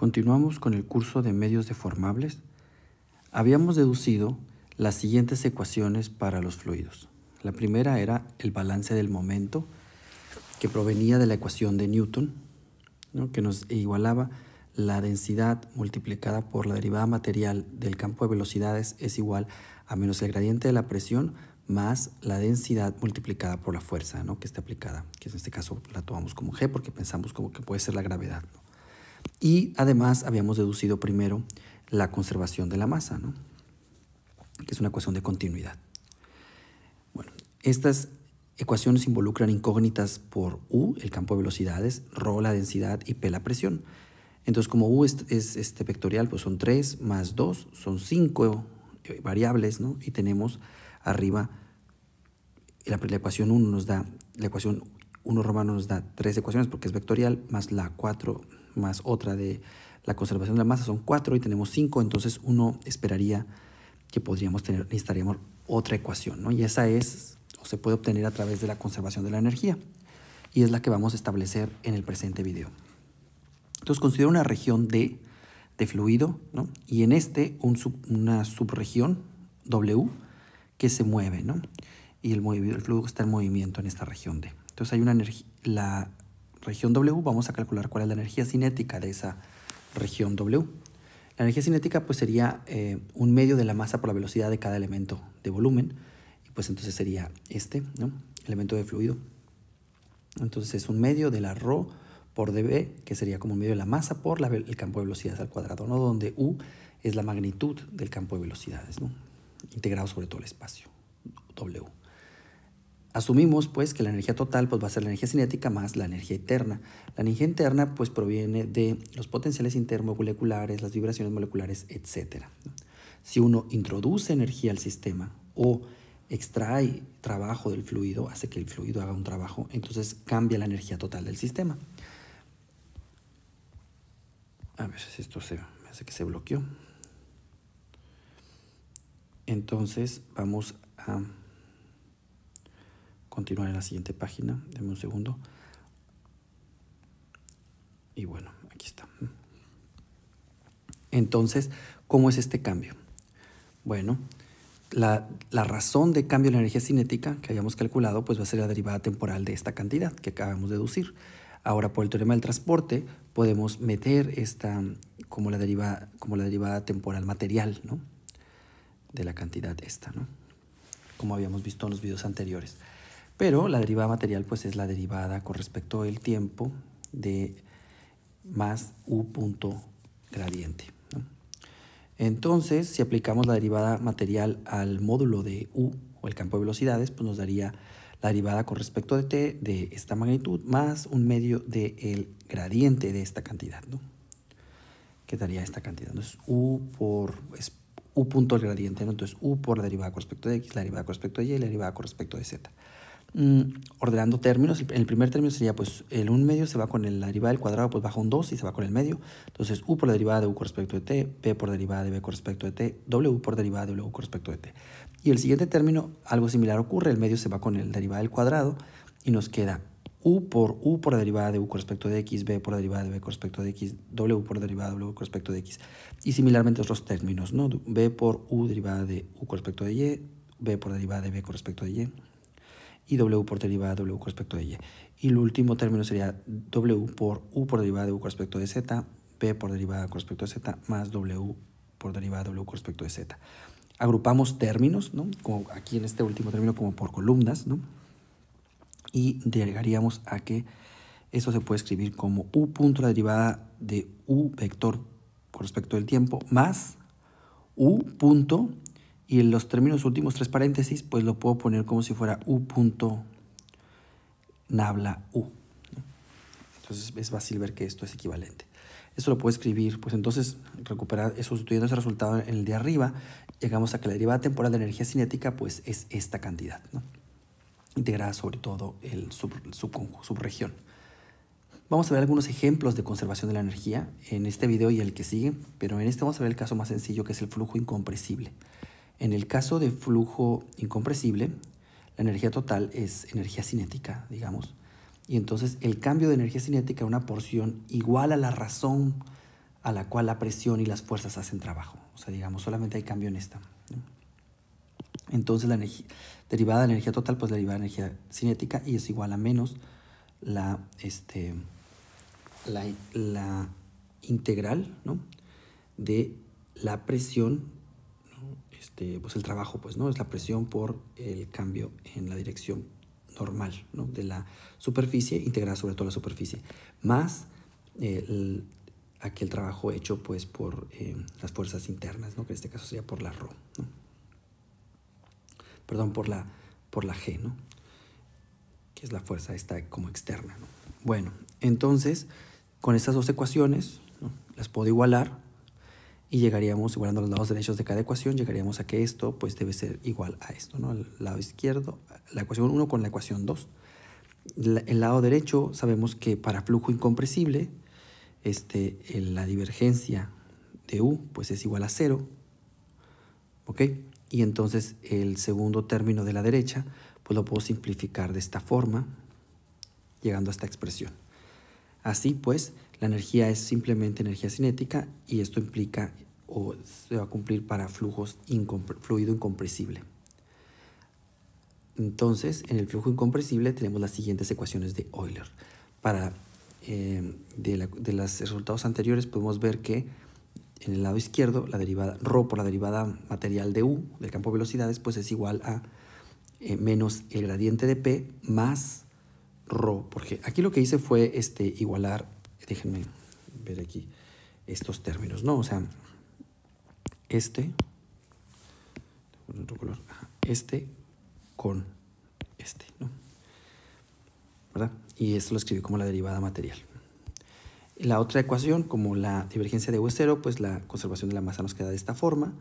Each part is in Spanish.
Continuamos con el curso de medios deformables. Habíamos deducido las siguientes ecuaciones para los fluidos. La primera era el balance del momento, que provenía de la ecuación de Newton, que nos igualaba la densidad multiplicada por la derivada material del campo de velocidades es igual a menos el gradiente de la presión más la densidad multiplicada por la fuerza que está aplicada, que en este caso la tomamos como G porque pensamos como que puede ser la gravedad. ¿no? Y además habíamos deducido primero la conservación de la masa, ¿no? que es una ecuación de continuidad. Bueno, estas ecuaciones involucran incógnitas por U, el campo de velocidades, Rho, la densidad y P, la presión. Entonces, como U es, este vectorial, pues son 3 más 2, son 5 eh, variables, ¿no? Y tenemos arriba la, ecuación 1 nos da, la ecuación 1 romano nos da tres ecuaciones porque es vectorial, más la 4 más otra de la conservación de la masa, son cuatro y tenemos cinco, entonces uno esperaría que podríamos tener, necesitaríamos otra ecuación, ¿no? Y esa es, o se puede obtener a través de la conservación de la energía, y es la que vamos a establecer en el presente video. Entonces considero una región D de fluido, ¿no? Y en este una subregión W que se mueve, ¿no? Y el, flujo está en movimiento en esta región D. Entonces hay una la región W, vamos a calcular cuál es la energía cinética de esa región W. La energía cinética pues sería eh, un medio de la masa por la velocidad de cada elemento de volumen, y pues entonces sería este, ¿no? elemento de fluido. Entonces es un medio de la rho por dB, que sería como un medio de la masa por el campo de velocidades al cuadrado, ¿no? donde U es la magnitud del campo de velocidades, integrado sobre todo el espacio, W. Asumimos pues que la energía total pues, va a ser la energía cinética más la energía interna. La energía interna pues proviene de los potenciales intermoleculares, las vibraciones moleculares, etc. Si uno introduce energía al sistema o extrae trabajo del fluido, hace que el fluido haga un trabajo, entonces cambia la energía total del sistema. A ver si esto se me hace que se bloqueó. Entonces vamos a continuar en la siguiente página. denme un segundo. Y bueno, aquí está. Entonces, ¿cómo es este cambio? Bueno, la, razón de cambio en la energía cinética que habíamos calculado pues va a ser la derivada temporal de esta cantidad que acabamos de deducir. Ahora, por el teorema del transporte, podemos meter esta como la derivada, como la derivada temporal material ¿no? de la cantidad esta, ¿no? como habíamos visto en los videos anteriores. Pero la derivada material pues es la derivada con respecto al tiempo de más u punto gradiente. Entonces, si aplicamos la derivada material al módulo de u o el campo de velocidades, pues nos daría la derivada con respecto de t de esta magnitud más un medio del gradiente de esta cantidad, ¿no? Que daría esta cantidad, Es u por, u punto el gradiente, Entonces, u por la derivada con respecto de x, la derivada con respecto de y, la derivada con respecto de z. Mm, ordenando términos. El, primer término sería, pues, el 1 medio se va con el, la derivada del cuadrado, pues bajo un 2 y se va con el medio. Entonces, u por la derivada de u con respecto de t, p por derivada de b con respecto de t, w por derivada de w con respecto de t. Y el siguiente término, algo similar ocurre, el medio se va con el derivada del cuadrado y nos queda u por u por la derivada de u con respecto de x, b por la derivada de b con respecto de x, w por la derivada de w con respecto de x. Y similarmente otros términos, ¿no? b por u derivada de u con respecto de y, b por la derivada de b con respecto de y, y W por derivada de W con respecto de Y. Y el último término sería W por U por derivada de U con respecto de Z, B por derivada con respecto de Z, más W por derivada de W con respecto de Z. Agrupamos términos, ¿no? como aquí en este último término, como por columnas, ¿no? y llegaríamos a que eso se puede escribir como U punto la derivada de U vector con respecto del tiempo, más U punto y en los términos últimos tres paréntesis, pues lo puedo poner como si fuera u punto nabla u. Entonces es fácil ver que esto es equivalente. Eso lo puedo escribir, pues entonces recuperar, sustituyendo ese resultado en el de arriba, llegamos a que la derivada temporal de energía cinética pues es esta cantidad, integrada sobre todo el, sub, subregión. Vamos a ver algunos ejemplos de conservación de la energía en este video y el que sigue, pero en este vamos a ver el caso más sencillo que es el flujo incompresible. En el caso de flujo incompresible, la energía total es energía cinética, digamos. Y entonces el cambio de energía cinética es una porción igual a la razón a la cual la presión y las fuerzas hacen trabajo. O sea, digamos, solamente hay cambio en esta. Entonces la energía derivada de la energía total, pues derivada de energía cinética y es igual a menos la, este, integral de la presión este, pues el trabajo, pues, ¿no? Es la presión por el cambio en la dirección normal, De la superficie, integrada sobre toda la superficie, más el, aquel trabajo hecho, pues, por eh, las fuerzas internas, ¿no? Que en este caso sería por la rho Perdón, por la, por la G, Que es la fuerza esta como externa, Bueno, entonces, con estas dos ecuaciones, las puedo igualar y llegaríamos, igualando los lados derechos de cada ecuación, llegaríamos a que esto pues debe ser igual a esto, ¿no? El lado izquierdo, la ecuación 1 con la ecuación 2. el lado derecho sabemos que para flujo incompresible, este, la divergencia de U pues es igual a 0, ¿ok? Y entonces el segundo término de la derecha pues lo puedo simplificar de esta forma, llegando a esta expresión. Así pues, la energía es simplemente energía cinética y esto implica o se va a cumplir para flujos fluido incompresible. Entonces, en el flujo incompresible tenemos las siguientes ecuaciones de Euler. Para eh, de, los resultados anteriores podemos ver que en el lado izquierdo la derivada ρ por la derivada material de U del campo de velocidades pues es igual a eh, menos el gradiente de P más ρ porque aquí lo que hice fue este, igualar déjenme ver aquí estos términos, ¿no? O sea, este, este con este, ¿no? ¿Verdad? Y esto lo escribí como la derivada material. La otra ecuación, como la divergencia de u cero, pues la conservación de la masa nos queda de esta forma.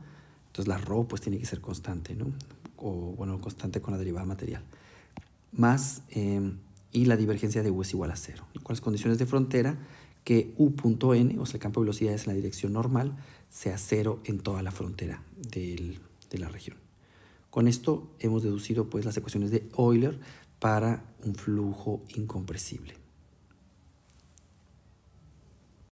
Entonces la rho pues tiene que ser constante, ¿no? O bueno, constante con la derivada material. Más eh, y la divergencia de u es igual a cero, con las condiciones de frontera que u.n, o sea, el campo de velocidades en la dirección normal, sea cero en toda la frontera de la región. Con esto hemos deducido pues, las ecuaciones de Euler para un flujo incompresible.